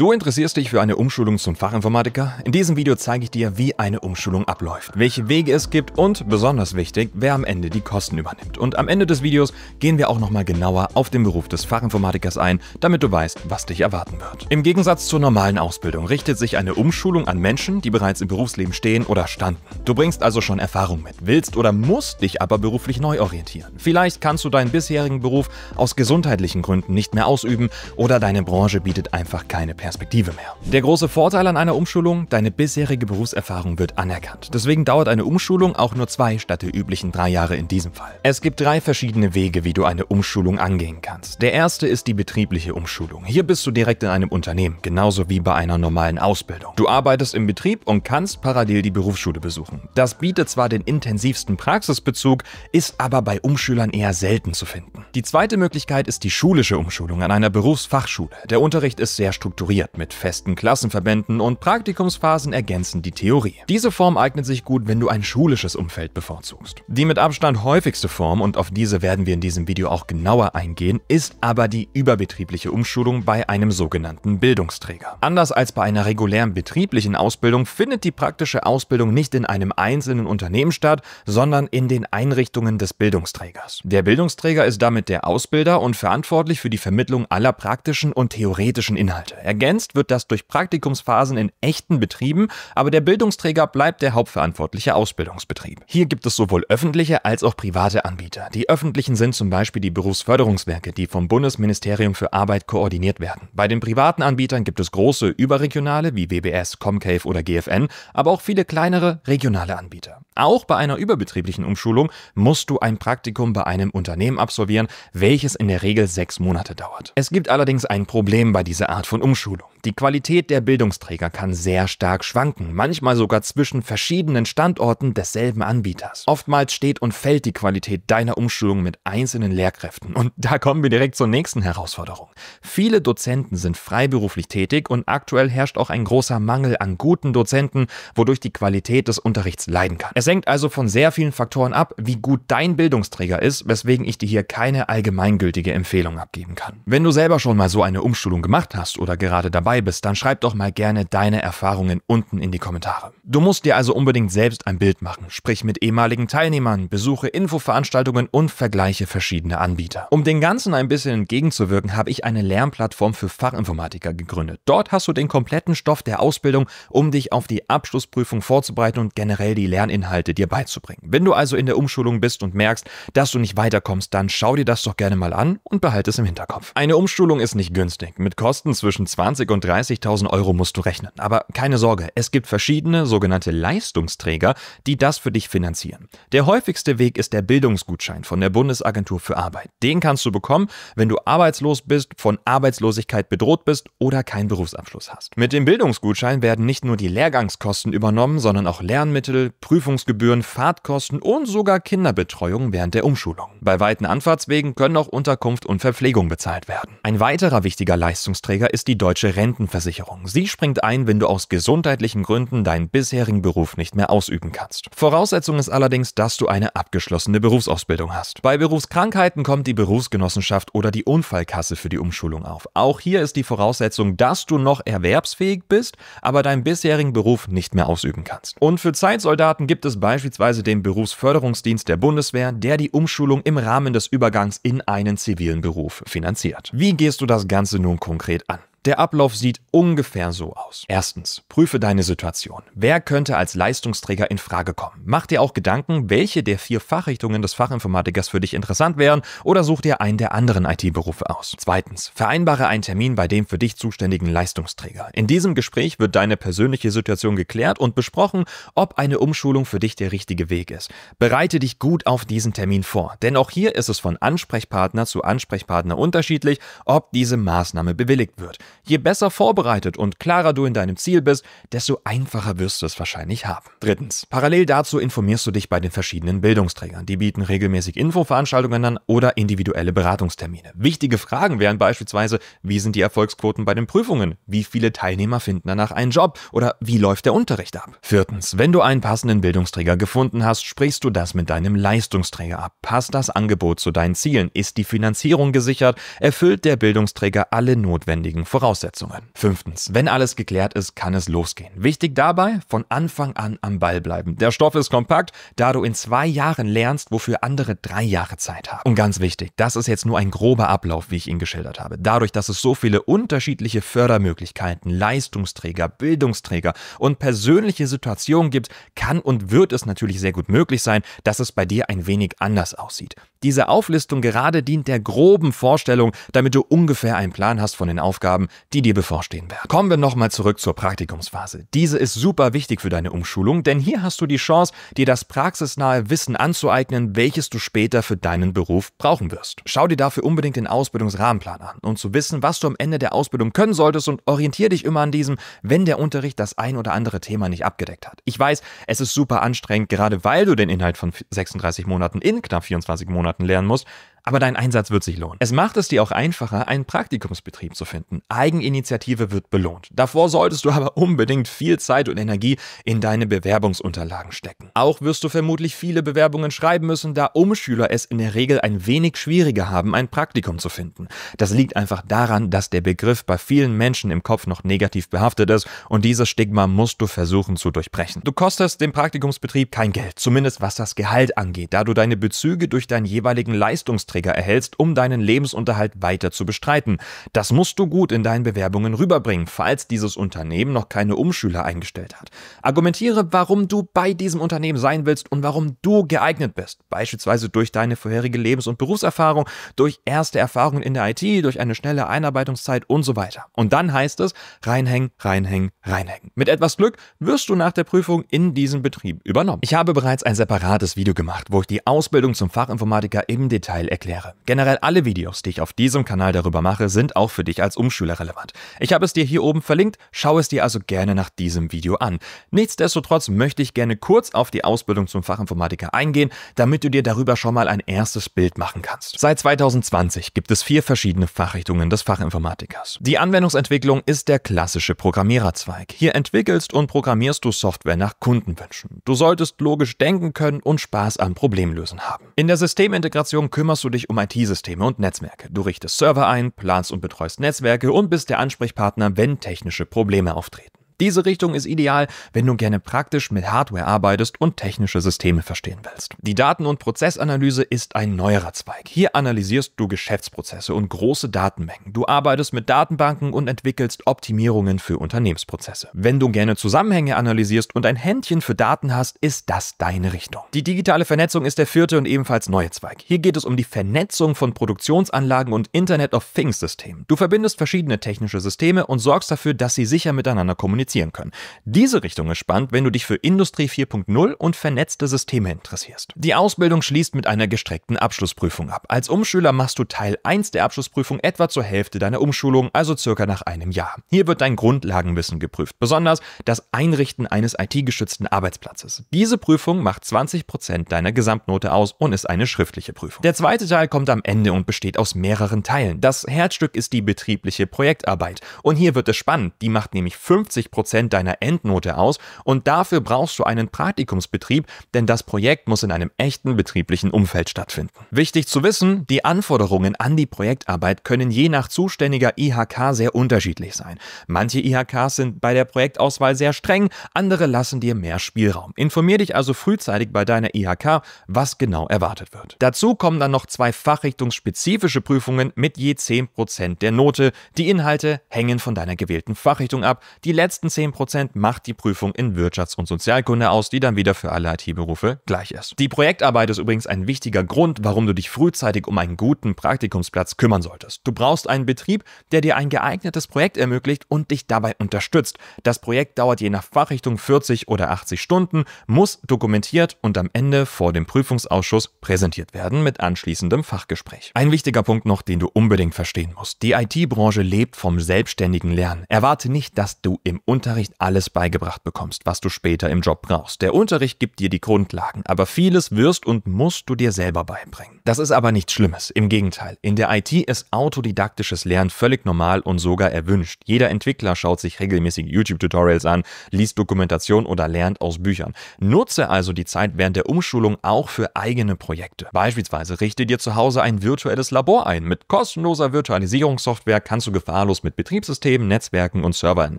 Du interessierst dich für eine Umschulung zum Fachinformatiker? In diesem Video zeige ich dir, wie eine Umschulung abläuft, welche Wege es gibt und, besonders wichtig, wer am Ende die Kosten übernimmt. Und am Ende des Videos gehen wir auch nochmal genauer auf den Beruf des Fachinformatikers ein, damit du weißt, was dich erwarten wird. Im Gegensatz zur normalen Ausbildung richtet sich eine Umschulung an Menschen, die bereits im Berufsleben stehen oder standen. Du bringst also schon Erfahrung mit, willst oder musst dich aber beruflich neu orientieren. Vielleicht kannst du deinen bisherigen Beruf aus gesundheitlichen Gründen nicht mehr ausüben oder deine Branche bietet einfach keine Perspektive. Perspektive mehr. Der große Vorteil an einer Umschulung, deine bisherige Berufserfahrung wird anerkannt. Deswegen dauert eine Umschulung auch nur zwei statt der üblichen drei Jahre in diesem Fall. Es gibt drei verschiedene Wege, wie du eine Umschulung angehen kannst. Der erste ist die betriebliche Umschulung. Hier bist du direkt in einem Unternehmen, genauso wie bei einer normalen Ausbildung. Du arbeitest im Betrieb und kannst parallel die Berufsschule besuchen. Das bietet zwar den intensivsten Praxisbezug, ist aber bei Umschülern eher selten zu finden. Die zweite Möglichkeit ist die schulische Umschulung an einer Berufsfachschule. Der Unterricht ist sehr strukturiert strukturiert, mit festen Klassenverbänden und Praktikumsphasen ergänzen die Theorie. Diese Form eignet sich gut, wenn du ein schulisches Umfeld bevorzugst. Die mit Abstand häufigste Form, und auf diese werden wir in diesem Video auch genauer eingehen, ist aber die überbetriebliche Umschulung bei einem sogenannten Bildungsträger. Anders als bei einer regulären betrieblichen Ausbildung findet die praktische Ausbildung nicht in einem einzelnen Unternehmen statt, sondern in den Einrichtungen des Bildungsträgers. Der Bildungsträger ist damit der Ausbilder und verantwortlich für die Vermittlung aller praktischen und theoretischen Inhalte. Er Ergänzt wird das durch Praktikumsphasen in echten Betrieben, aber der Bildungsträger bleibt der hauptverantwortliche Ausbildungsbetrieb. Hier gibt es sowohl öffentliche als auch private Anbieter. Die öffentlichen sind zum Beispiel die Berufsförderungswerke, die vom Bundesministerium für Arbeit koordiniert werden. Bei den privaten Anbietern gibt es große überregionale wie WBS, Comcave oder GFN, aber auch viele kleinere regionale Anbieter. Auch bei einer überbetrieblichen Umschulung musst du ein Praktikum bei einem Unternehmen absolvieren, welches in der Regel sechs Monate dauert. Es gibt allerdings ein Problem bei dieser Art von Umschulung. Schulung. Die Qualität der Bildungsträger kann sehr stark schwanken, manchmal sogar zwischen verschiedenen Standorten desselben Anbieters. Oftmals steht und fällt die Qualität deiner Umschulung mit einzelnen Lehrkräften. Und da kommen wir direkt zur nächsten Herausforderung. Viele Dozenten sind freiberuflich tätig und aktuell herrscht auch ein großer Mangel an guten Dozenten, wodurch die Qualität des Unterrichts leiden kann. Es hängt also von sehr vielen Faktoren ab, wie gut dein Bildungsträger ist, weswegen ich dir hier keine allgemeingültige Empfehlung abgeben kann. Wenn du selber schon mal so eine Umschulung gemacht hast oder gerade gerade dabei bist, dann schreib doch mal gerne deine Erfahrungen unten in die Kommentare. Du musst dir also unbedingt selbst ein Bild machen, sprich mit ehemaligen Teilnehmern, besuche Infoveranstaltungen und vergleiche verschiedene Anbieter. Um dem Ganzen ein bisschen entgegenzuwirken, habe ich eine Lernplattform für Fachinformatiker gegründet. Dort hast du den kompletten Stoff der Ausbildung, um dich auf die Abschlussprüfung vorzubereiten und generell die Lerninhalte dir beizubringen. Wenn du also in der Umschulung bist und merkst, dass du nicht weiterkommst, dann schau dir das doch gerne mal an und behalte es im Hinterkopf. Eine Umschulung ist nicht günstig, mit Kosten zwischen 20 20.000 und 30.000 Euro musst du rechnen. Aber keine Sorge, es gibt verschiedene sogenannte Leistungsträger, die das für dich finanzieren. Der häufigste Weg ist der Bildungsgutschein von der Bundesagentur für Arbeit. Den kannst du bekommen, wenn du arbeitslos bist, von Arbeitslosigkeit bedroht bist oder keinen Berufsabschluss hast. Mit dem Bildungsgutschein werden nicht nur die Lehrgangskosten übernommen, sondern auch Lernmittel, Prüfungsgebühren, Fahrtkosten und sogar Kinderbetreuung während der Umschulung. Bei weiten Anfahrtswegen können auch Unterkunft und Verpflegung bezahlt werden. Ein weiterer wichtiger Leistungsträger ist die Deutsche Deutsche Rentenversicherung. Sie springt ein, wenn du aus gesundheitlichen Gründen deinen bisherigen Beruf nicht mehr ausüben kannst. Voraussetzung ist allerdings, dass du eine abgeschlossene Berufsausbildung hast. Bei Berufskrankheiten kommt die Berufsgenossenschaft oder die Unfallkasse für die Umschulung auf. Auch hier ist die Voraussetzung, dass du noch erwerbsfähig bist, aber deinen bisherigen Beruf nicht mehr ausüben kannst. Und für Zeitsoldaten gibt es beispielsweise den Berufsförderungsdienst der Bundeswehr, der die Umschulung im Rahmen des Übergangs in einen zivilen Beruf finanziert. Wie gehst du das Ganze nun konkret an? Der Ablauf sieht ungefähr so aus. Erstens, prüfe deine Situation. Wer könnte als Leistungsträger in Frage kommen? Mach dir auch Gedanken, welche der vier Fachrichtungen des Fachinformatikers für dich interessant wären oder such dir einen der anderen IT-Berufe aus. Zweitens, vereinbare einen Termin bei dem für dich zuständigen Leistungsträger. In diesem Gespräch wird deine persönliche Situation geklärt und besprochen, ob eine Umschulung für dich der richtige Weg ist. Bereite dich gut auf diesen Termin vor, denn auch hier ist es von Ansprechpartner zu Ansprechpartner unterschiedlich, ob diese Maßnahme bewilligt wird. Je besser vorbereitet und klarer du in deinem Ziel bist, desto einfacher wirst du es wahrscheinlich haben. Drittens. Parallel dazu informierst du dich bei den verschiedenen Bildungsträgern. Die bieten regelmäßig Infoveranstaltungen an oder individuelle Beratungstermine. Wichtige Fragen wären beispielsweise, wie sind die Erfolgsquoten bei den Prüfungen? Wie viele Teilnehmer finden danach einen Job? Oder wie läuft der Unterricht ab? Viertens. Wenn du einen passenden Bildungsträger gefunden hast, sprichst du das mit deinem Leistungsträger ab. Passt das Angebot zu deinen Zielen? Ist die Finanzierung gesichert? Erfüllt der Bildungsträger alle notwendigen Voraussetzungen? Voraussetzungen. Fünftens, wenn alles geklärt ist, kann es losgehen. Wichtig dabei, von Anfang an am Ball bleiben. Der Stoff ist kompakt, da du in zwei Jahren lernst, wofür andere drei Jahre Zeit haben. Und ganz wichtig, das ist jetzt nur ein grober Ablauf, wie ich ihn geschildert habe. Dadurch, dass es so viele unterschiedliche Fördermöglichkeiten, Leistungsträger, Bildungsträger und persönliche Situationen gibt, kann und wird es natürlich sehr gut möglich sein, dass es bei dir ein wenig anders aussieht. Diese Auflistung gerade dient der groben Vorstellung, damit du ungefähr einen Plan hast von den Aufgaben, die dir bevorstehen werden. Kommen wir nochmal zurück zur Praktikumsphase. Diese ist super wichtig für deine Umschulung, denn hier hast du die Chance, dir das praxisnahe Wissen anzueignen, welches du später für deinen Beruf brauchen wirst. Schau dir dafür unbedingt den Ausbildungsrahmenplan an, um zu wissen, was du am Ende der Ausbildung können solltest und orientiere dich immer an diesem, wenn der Unterricht das ein oder andere Thema nicht abgedeckt hat. Ich weiß, es ist super anstrengend, gerade weil du den Inhalt von 36 Monaten in knapp 24 Monaten lernen musst, aber dein Einsatz wird sich lohnen. Es macht es dir auch einfacher, einen Praktikumsbetrieb zu finden. Eigeninitiative wird belohnt. Davor solltest du aber unbedingt viel Zeit und Energie in deine Bewerbungsunterlagen stecken. Auch wirst du vermutlich viele Bewerbungen schreiben müssen, da Umschüler es in der Regel ein wenig schwieriger haben, ein Praktikum zu finden. Das liegt einfach daran, dass der Begriff bei vielen Menschen im Kopf noch negativ behaftet ist und dieses Stigma musst du versuchen zu durchbrechen. Du kostest dem Praktikumsbetrieb kein Geld, zumindest was das Gehalt angeht, da du deine Bezüge durch deinen jeweiligen Leistungsträger Leistungsträger erhältst, um deinen Lebensunterhalt weiter zu bestreiten. Das musst du gut in deinen Bewerbungen rüberbringen, falls dieses Unternehmen noch keine Umschüler eingestellt hat. Argumentiere, warum du bei diesem Unternehmen sein willst und warum du geeignet bist, beispielsweise durch deine vorherige Lebens- und Berufserfahrung, durch erste Erfahrungen in der IT, durch eine schnelle Einarbeitungszeit und so weiter. Und dann heißt es reinhängen, reinhängen, reinhängen. Mit etwas Glück wirst du nach der Prüfung in diesen Betrieb übernommen. Ich habe bereits ein separates Video gemacht, wo ich die Ausbildung zum Fachinformatiker im Detail erkläre erkläre. Generell alle Videos, die ich auf diesem Kanal darüber mache, sind auch für dich als Umschüler relevant. Ich habe es dir hier oben verlinkt, schau es dir also gerne nach diesem Video an. Nichtsdestotrotz möchte ich gerne kurz auf die Ausbildung zum Fachinformatiker eingehen, damit du dir darüber schon mal ein erstes Bild machen kannst. Seit 2020 gibt es vier verschiedene Fachrichtungen des Fachinformatikers. Die Anwendungsentwicklung ist der klassische Programmiererzweig. Hier entwickelst und programmierst du Software nach Kundenwünschen. Du solltest logisch denken können und Spaß am Problemlösen haben. In der Systemintegration kümmerst du du dich um IT-Systeme und Netzwerke. Du richtest Server ein, planst und betreust Netzwerke und bist der Ansprechpartner, wenn technische Probleme auftreten. Diese Richtung ist ideal, wenn du gerne praktisch mit Hardware arbeitest und technische Systeme verstehen willst. Die Daten- und Prozessanalyse ist ein neuerer Zweig. Hier analysierst du Geschäftsprozesse und große Datenmengen. Du arbeitest mit Datenbanken und entwickelst Optimierungen für Unternehmensprozesse. Wenn du gerne Zusammenhänge analysierst und ein Händchen für Daten hast, ist das deine Richtung. Die digitale Vernetzung ist der vierte und ebenfalls neue Zweig. Hier geht es um die Vernetzung von Produktionsanlagen und Internet of Things Systemen. Du verbindest verschiedene technische Systeme und sorgst dafür, dass sie sicher miteinander kommunizieren multiplizieren können. Diese Richtung ist spannend, wenn du dich für Industrie 4.0 und vernetzte Systeme interessierst. Die Ausbildung schließt mit einer gestreckten Abschlussprüfung ab. Als Umschüler machst du Teil 1 der Abschlussprüfung etwa zur Hälfte deiner Umschulung, also circa nach einem Jahr. Hier wird dein Grundlagenwissen geprüft, besonders das Einrichten eines it geschützten Arbeitsplatzes. Diese Prüfung macht 20% deiner Gesamtnote aus und ist eine schriftliche Prüfung. Der zweite Teil kommt am Ende und besteht aus mehreren Teilen. Das Herzstück ist die betriebliche Projektarbeit. Und hier wird es spannend. Die macht nämlich 50% Prozent deiner Endnote aus und dafür brauchst du einen Praktikumsbetrieb, denn das Projekt muss in einem echten betrieblichen Umfeld stattfinden. Wichtig zu wissen, die Anforderungen an die Projektarbeit können je nach zuständiger IHK sehr unterschiedlich sein. Manche IHKs sind bei der Projektauswahl sehr streng, andere lassen dir mehr Spielraum. Informier dich also frühzeitig bei deiner IHK, was genau erwartet wird. Dazu kommen dann noch zwei fachrichtungsspezifische Prüfungen mit je 10% der Note. Die Inhalte hängen von deiner gewählten Fachrichtung ab. Die letzten letzten 10% macht die Prüfung in Wirtschafts- und Sozialkunde aus, die dann wieder für alle IT-Berufe gleich ist. Die Projektarbeit ist übrigens ein wichtiger Grund, warum du dich frühzeitig um einen guten Praktikumsplatz kümmern solltest. Du brauchst einen Betrieb, der dir ein geeignetes Projekt ermöglicht und dich dabei unterstützt. Das Projekt dauert je nach Fachrichtung 40 oder 80 Stunden, muss dokumentiert und am Ende vor dem Prüfungsausschuss präsentiert werden mit anschließendem Fachgespräch. Ein wichtiger Punkt noch, den du unbedingt verstehen musst. Die IT-Branche lebt vom selbstständigen Lernen. Erwarte nicht, dass du im Unterricht alles beigebracht bekommst, was du später im Job brauchst. Der Unterricht gibt dir die Grundlagen, aber vieles wirst und musst du dir selber beibringen. Das ist aber nichts Schlimmes. Im Gegenteil, in der IT ist autodidaktisches Lernen völlig normal und sogar erwünscht. Jeder Entwickler schaut sich regelmäßig YouTube-Tutorials an, liest Dokumentation oder lernt aus Büchern. Nutze also die Zeit während der Umschulung auch für eigene Projekte. Beispielsweise richte dir zu Hause ein virtuelles Labor ein. Mit kostenloser Virtualisierungssoftware kannst du gefahrlos mit Betriebssystemen, Netzwerken und Servern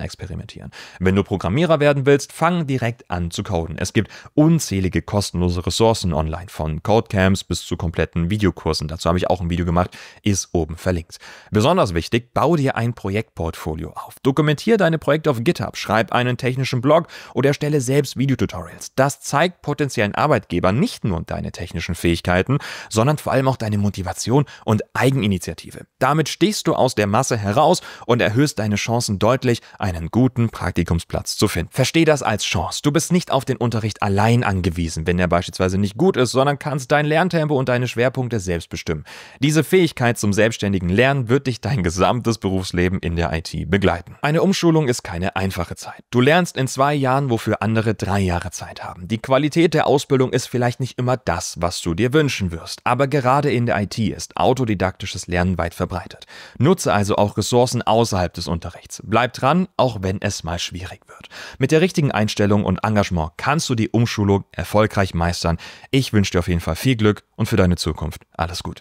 experimentieren ausprobieren. Wenn du Programmierer werden willst, fang direkt an zu coden. Es gibt unzählige kostenlose Ressourcen online, von Codecamps bis zu kompletten Videokursen. Dazu habe ich auch ein Video gemacht, ist oben verlinkt. Besonders wichtig, bau dir ein Projektportfolio auf. Dokumentier deine Projekte auf GitHub, schreib einen technischen Blog oder erstelle selbst Videotutorials. Das zeigt potenziellen Arbeitgebern nicht nur deine technischen Fähigkeiten, sondern vor allem auch deine Motivation und Eigeninitiative. Damit stehst du aus der Masse heraus und erhöhst deine Chancen deutlich, einen guten Praktikumsplatz zu finden. Versteh das als Chance. Du bist nicht auf den Unterricht allein angewiesen, wenn er beispielsweise nicht gut ist, sondern kannst dein Lerntempo und deine Schwerpunkte selbst bestimmen. Diese Fähigkeit zum selbstständigen Lernen wird dich dein gesamtes Berufsleben in der IT begleiten. Eine Umschulung ist keine einfache Zeit. Du lernst in zwei Jahren, wofür andere drei Jahre Zeit haben. Die Qualität der Ausbildung ist vielleicht nicht immer das, was du dir wünschen wirst, aber gerade in der IT ist autodidaktisches Lernen weit verbreitet. Nutze also auch Ressourcen außerhalb des Unterrichts. Bleib dran, auch wenn es mal schwierig wird. Mit der richtigen Einstellung und Engagement kannst du die Umschulung erfolgreich meistern. Ich wünsche dir auf jeden Fall viel Glück und für deine Zukunft alles Gute.